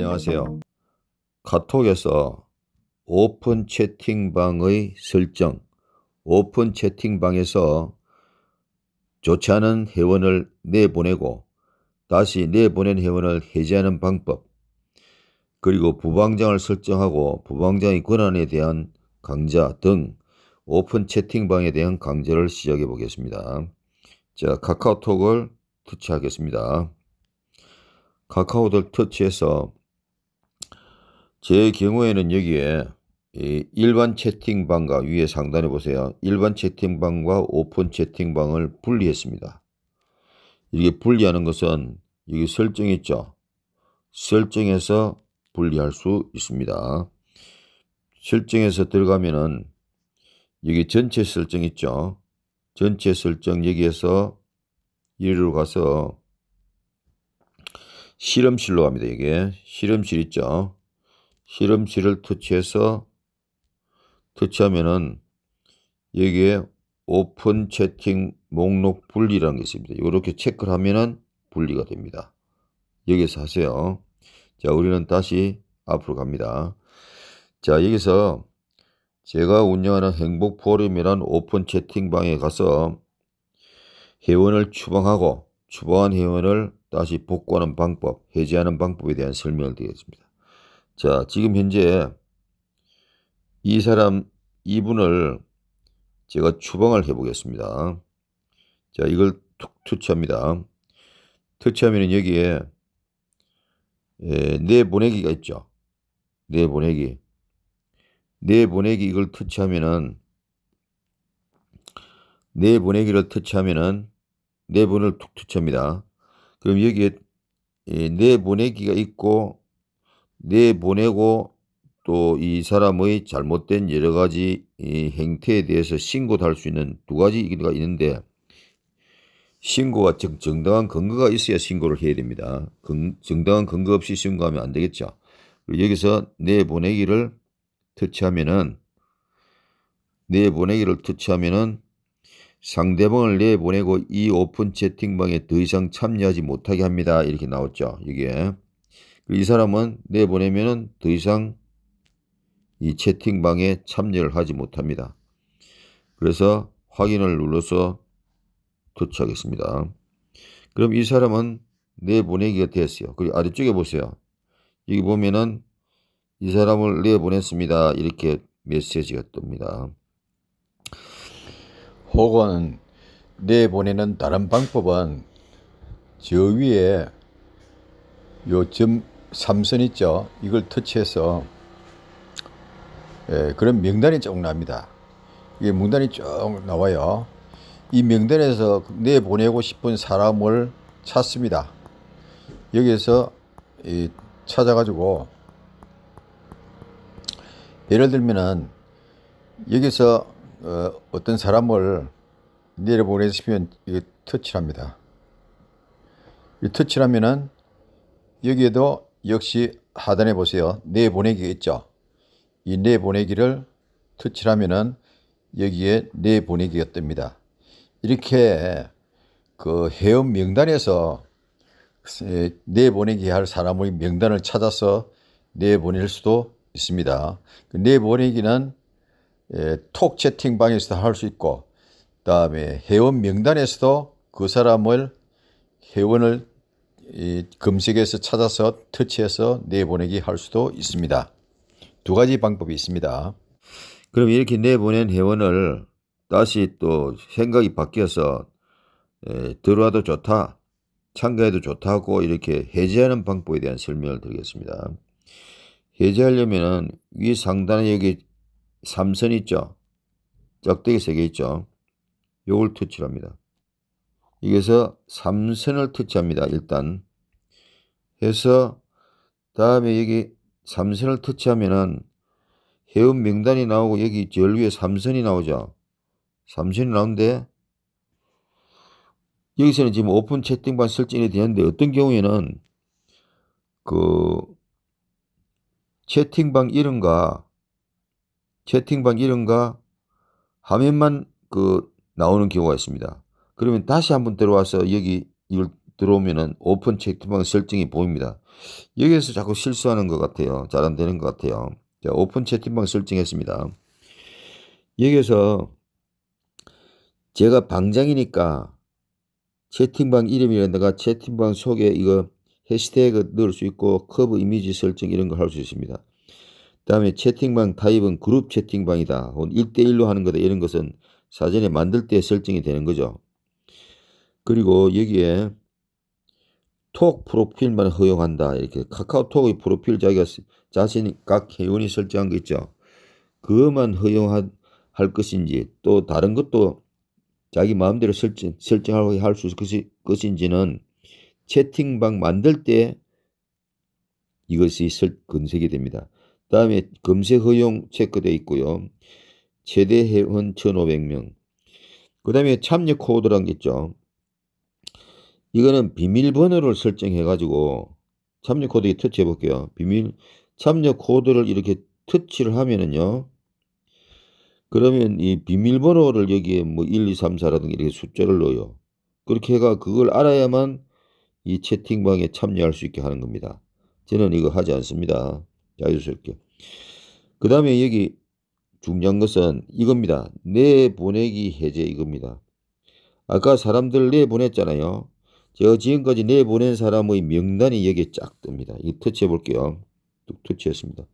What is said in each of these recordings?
안녕하세요. 카톡에서 오픈 채팅방의 설정, 오픈 채팅방에서 좋지 않은 회원을 내보내고 다시 내보낸 회원을 해제하는 방법, 그리고 부방장을 설정하고 부방장의 권한에 대한 강좌 등 오픈 채팅방에 대한 강좌를 시작해 보겠습니다. 자, 카카오톡을 터치하겠습니다. 카카오톡 터치해서 제 경우에는 여기에 일반 채팅방과 위에 상단에 보세요. 일반 채팅방과 오픈 채팅방을 분리했습니다. 이게 분리하는 것은 여기 설정 있죠. 설정에서 분리할 수 있습니다. 설정에서 들어가면은 여기 전체 설정 있죠. 전체 설정 여기에서 이리로 가서 실험실로 갑니다. 이게 실험실 있죠. 실험실을 터치해서 터치하면은 여기에 오픈 채팅 목록 분리라는 게 있습니다. 이렇게 체크를 하면은 분리가 됩니다. 여기서 하세요. 자, 우리는 다시 앞으로 갑니다. 자, 여기서 제가 운영하는 행복 포럼이란 오픈 채팅방에 가서 회원을 추방하고 추방한 회원을 다시 복구하는 방법, 해제하는 방법에 대한 설명을 드리겠습니다. 자, 지금 현재 이 사람 이분을 제가 추방을 해 보겠습니다. 자, 이걸 툭 터치합니다. 투치하면 여기에 예, 내보내기가 있죠. 내보내기. 내보내기 이걸 터치하면은 내보내기를 터치하면은 내분을 툭 터치합니다. 그럼 여기에 예, 내보내기가 있고 내보내고 또 이 사람의 잘못된 여러 가지 행태에 대해서 신고도 할 수 있는 두 가지 이가 있는데 신고가 정, 정당한 근거가 있어야 신고를 해야 됩니다. 근, 정당한 근거 없이 신고하면 안 되겠죠. 여기서 내보내기를 터치하면은 내보내기를 터치하면은 상대방을 내보내고 이 오픈 채팅방에 더 이상 참여하지 못하게 합니다. 이렇게 나왔죠. 이게 이 사람은 내보내면 더 이상 이 채팅방에 참여를 하지 못합니다. 그래서 확인을 눌러서 터치하겠습니다. 그럼 이 사람은 내보내기가 되었어요. 그리고 아래쪽에 보세요. 여기 보면은 이 사람을 내보냈습니다. 이렇게 메시지가 뜹니다. 혹은 내보내는 다른 방법은 저 위에 요점 삼선 있죠. 이걸 터치해서 예, 그런 명단이 쭉 납니다. 이게 명단이 쭉 나와요. 이 명단에서 내보내고 싶은 사람을 찾습니다. 여기에서 찾아가지고 예를 들면은 여기서 어, 어떤 사람을 내려보내시면 이 터치합니다. 이 터치하면은 여기에도 역시 하단에 보세요. 내보내기가 네 있죠. 이 내보내기를 네 터치하면은 여기에 내보내기가 네 뜹니다. 이렇게 그 회원 명단에서 내보내기 할 사람의 명단을 찾아서 내보낼 수도 있습니다. 내보내기는 그 예, 톡 채팅방에서도 할 수 있고, 그 다음에 회원 명단에서도 그 사람을 회원을 이 검색에서 찾아서 터치해서 내보내기 할 수도 있습니다. 두 가지 방법이 있습니다. 그럼 이렇게 내보낸 회원을 다시 또 생각이 바뀌어서 에, 들어와도 좋다, 참가해도 좋다고 이렇게 해제하는 방법에 대한 설명을 드리겠습니다. 해제하려면 위 상단에 여기 삼선 있죠? 짝대기 세개 있죠? 요걸 터치합니다. 를 여기서 삼선을 터치합니다. 일단 해서 다음에 여기 삼선을 터치하면은 해운 명단이 나오고 여기 절 위에 삼선이 나오죠. 삼선이 나오는데 여기서는 지금 오픈 채팅방 설정이 되는데 어떤 경우에는 그 채팅방 이름과 채팅방 이름과 화면만 그 나오는 경우가 있습니다. 그러면 다시 한번 들어와서 여기 이걸 들어오면은 오픈 체크방 설정이 보입니다. 여기에서 자꾸 실수하는 것 같아요. 잘 안 되는 것 같아요. 자, 오픈 채팅방 설정했습니다. 여기에서 제가 방장이니까 채팅방 이름이라든가 채팅방 속에 이거 해시태그 넣을 수 있고 커브 이미지 설정 이런 걸 할 수 있습니다. 그 다음에 채팅방 타입은 그룹 채팅방이다. 1대1로 하는 거다. 이런 것은 사전에 만들 때 설정이 되는 거죠. 그리고 여기에 톡 프로필만 허용한다. 이렇게 카카오톡의 프로필 자기가 자신이 각 회원이 설정한 거 있죠. 그것만 허용할 것인지 또 다른 것도 자기 마음대로 설정, 설정하고 할수 있을 것인지는 채팅방 만들 때 이것이 설, 검색이 됩니다. 다음에 검색 허용 체크되어 있고요. 최대 회원 1,500명. 그 다음에 참여 코드란 게 있죠. 이거는 비밀번호를 설정해 가지고 참여 코드에 터치해 볼게요. 비밀 참여 코드를 이렇게 터치를 하면은요. 그러면 이 비밀번호를 여기에 뭐 1, 2, 3, 4라든가 이렇게 숫자를 넣어요. 그렇게 해가 그걸 알아야만 이 채팅방에 참여할 수 있게 하는 겁니다. 저는 이거 하지 않습니다. 자유스럽게. 그 다음에 여기 중요한 것은 이겁니다. 내 보내기 해제 이겁니다. 아까 사람들 내 보냈잖아요. 제가 지금까지 내보낸 사람의 명단이 여기에 쫙 뜹니다. 이 터치해 볼게요. 뚝 터치했습니다.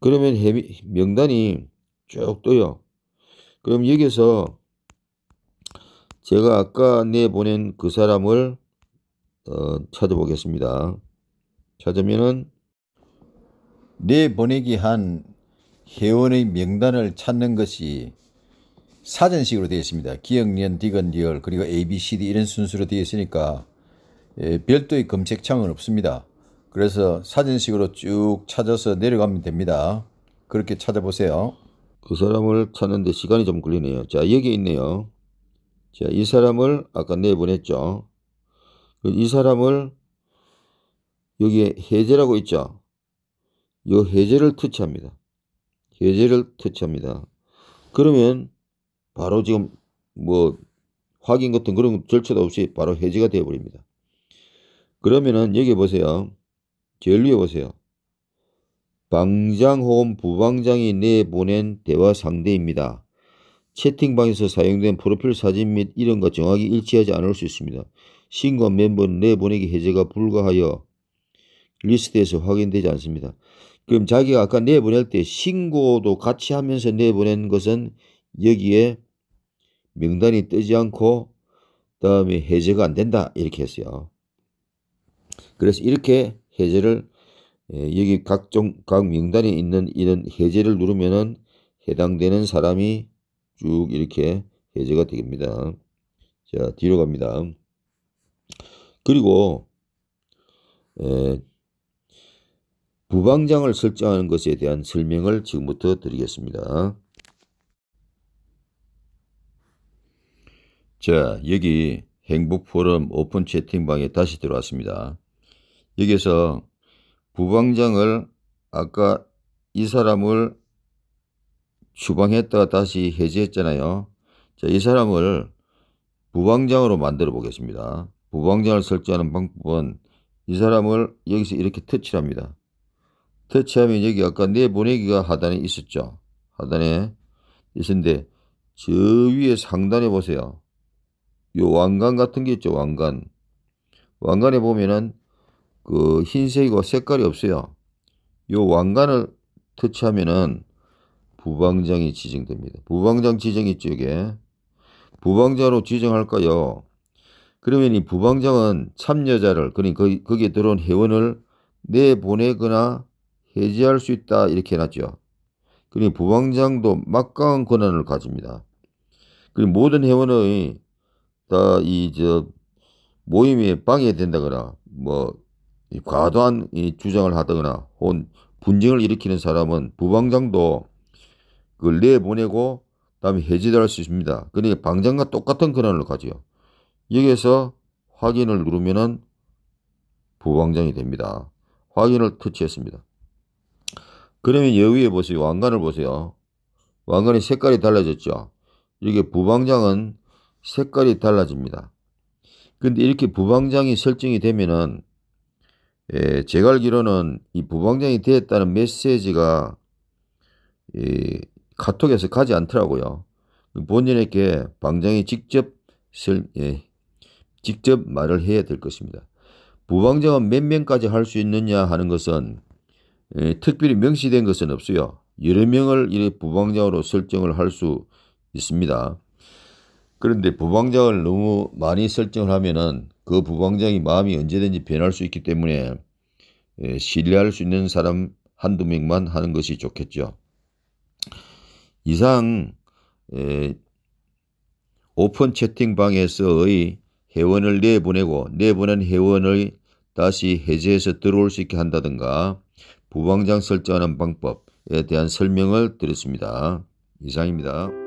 그러면 해미, 명단이 쭉 떠요. 그럼 여기서 제가 아까 내보낸 그 사람을 어, 찾아보겠습니다. 찾으면은 내보내기 한 회원의 명단을 찾는 것이 사전식으로 되어 있습니다. 기역, 년, 디건 리얼, 그리고 A, B, C, D 이런 순서로 되어 있으니까 예, 별도의 검색창은 없습니다. 그래서 사전식으로 쭉 찾아서 내려가면 됩니다. 그렇게 찾아보세요. 그 사람을 찾는데 시간이 좀 걸리네요. 자, 여기 있네요. 자, 이 사람을 아까 내보냈죠. 그 이 사람을 여기에 해제라고 있죠. 이 해제를 터치합니다. 해제를 터치합니다. 그러면 바로 지금 뭐 확인 같은 그런 절차도 없이 바로 해지가 되어 버립니다. 그러면은 여기 보세요. 제일 위에 보세요. 방장 혹은 부방장이 내보낸 대화 상대입니다. 채팅방에서 사용된 프로필 사진 및 이름과 정확히 일치하지 않을 수 있습니다. 신고 멤버 내보내기 해제가 불가하여 리스트에서 확인되지 않습니다. 그럼 자기가 아까 내보낼 때 신고도 같이 하면서 내보낸 것은 여기에 명단이 뜨지 않고 다음에 해제가 안 된다 이렇게 했어요. 그래서 이렇게 해제를 예, 여기 각종 각 명단에 있는 이런 해제를 누르면은 해당되는 사람이 쭉 이렇게 해제가 됩니다. 자 뒤로 갑니다. 그리고 에, 예, 부방장을 설정하는 것에 대한 설명을 지금부터 드리겠습니다. 자, 여기 행복포럼 오픈 채팅방에 다시 들어왔습니다. 여기서 부방장을 아까 이 사람을 추방했다가 다시 해제했잖아요. 자, 이 사람을 부방장으로 만들어 보겠습니다. 부방장을 설정하는 방법은 이 사람을 여기서 이렇게 터치 합니다. 터치하면 여기 아까 내보내기가 하단에 있었죠. 하단에 있었는데 저 위에 상단에 보세요. 요 왕관 같은 게 있죠. 왕관. 왕관에 보면은 그 흰색이고 색깔이 없어요. 요 왕관을 터치하면은 부방장이 지정됩니다. 부방장 지정이 쪽에 부방장으로 지정할까요? 그러면 이 부방장은 참여자를 그러니까 거기에 들어온 회원을 내보내거나 해제할 수 있다 이렇게 해놨죠. 그리니 부방장도 막강한 권한을 가집니다. 그리고 모든 회원의 다이저모임이 방해된다거나 뭐 과도한 이 주장을 하다거나 혹은 분쟁을 일으키는 사람은 부방장도 그걸 내보내고 다음에 해제될수 있습니다. 그러니까 방장과 똑같은 권한을 가지요. 여기에서 확인을 누르면은 부방장이 됩니다. 확인을 터치했습니다. 그러면 여위에 보세요. 왕관을 보세요. 왕관의 색깔이 달라졌죠. 이렇게 부방장은 색깔이 달라집니다. 근데 이렇게 부방장이 설정이 되면은 예, 제가 알기로는 이 부방장이 되었다는 메시지가 예, 카톡에서 가지 않더라고요. 본인에게 방장이 직접 설, 예, 직접 말을 해야 될 것입니다. 부방장은 몇 명까지 할 수 있느냐 하는 것은 예, 특별히 명시된 것은 없어요. 여러 명을 이 부방장으로 설정을 할 수 있습니다. 그런데 부방장을 너무 많이 설정을 하면은 그 부방장이 마음이 언제든지 변할 수 있기 때문에 예, 신뢰할 수 있는 사람 한두 명만 하는 것이 좋겠죠. 이상 예, 오픈 채팅방에서의 회원을 내보내고 내보낸 회원을 다시 해제해서 들어올 수 있게 한다든가 부방장 설정하는 방법에 대한 설명을 드렸습니다. 이상입니다.